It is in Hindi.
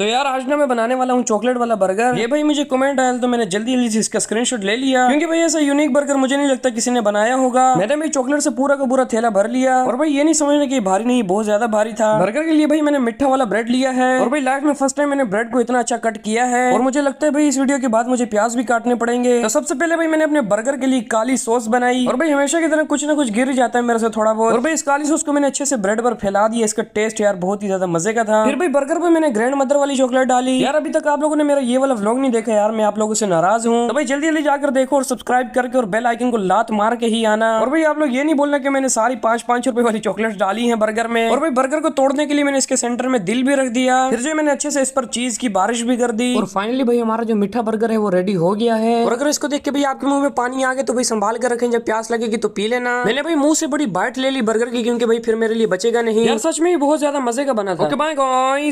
तो यार आज ना मैं बनाने वाला हूँ चॉकलेट वाला बर्गर ये भाई मुझे कमेंट आया तो मैंने जल्दी जल्दी से इसका स्क्रीनशॉट ले लिया क्योंकि भाई ऐसा यूनिक बर्गर मुझे नहीं लगता किसी ने बनाया होगा मैंने भाई चॉकलेट से पूरा का पूरा थैला भर लिया और भाई ये नहीं समझना की भारी नहीं बहुत ज्यादा भारी था बर्गर के लिए भाई मैंने मिठा वाला ब्रेड लिया है और भाई लाइफ में फर्स्ट टाइम मैंने ब्रेड को इतना अच्छा कट किया है और मुझे लगता है भाई इस वीडियो के बाद मुझे प्याज भी काटने पड़ेंगे तो सबसे पहले भाई मैंने अपने बर्गर के लिए काली सॉस बनाई और भाई हमेशा की तरह कुछ ना कुछ गिर जाता है मेरे से थोड़ा बहुत और भाई इस काली सॉस को मैंने अच्छे से ब्रेड पर फैला दिया इसका टेस्ट यार बहुत ही ज्यादा मजे का था फिर भाई बर्गर पर मैंने ग्रैंड मदर वाले वाली चॉकलेट डाली यार अभी तक आप लोगों ने मेरा ये वाला व्लॉग नहीं देखा यार मैं आप लोगों से नाराज हूँ तो भाई जल्दी जल्दी जाकर देखो और सब्सक्राइब करके और बेल आइकन को लात मार के ही आना और भाई आप लोग ये नहीं बोलना की मैंने सारी पांच पांच रुपए वाली चॉकलेट डाली है बर्गर में और भाई बर्गर को तोड़ने के लिए मैंने इसके सेंटर में दिल भी रख दिया फिर जो मैंने अच्छे से इस पर चीज की बारिश भी कर दी और फाइनली भाई हमारा जो मीठा बर्गर है वो रेडी हो गया है और अगर इसको देख के भाई आपके मुंह में पानी आ गया तो भाई संभाल कर रखें जब प्यास लगेगी तो पी लेना मैंने भाई मुंह से बड़ी बाइट ले ली बर्गर की क्योंकि भाई फिर मेरे लिए बचेगा नहीं यार सच में बहुत ज्यादा मजे का बना था ओके बाय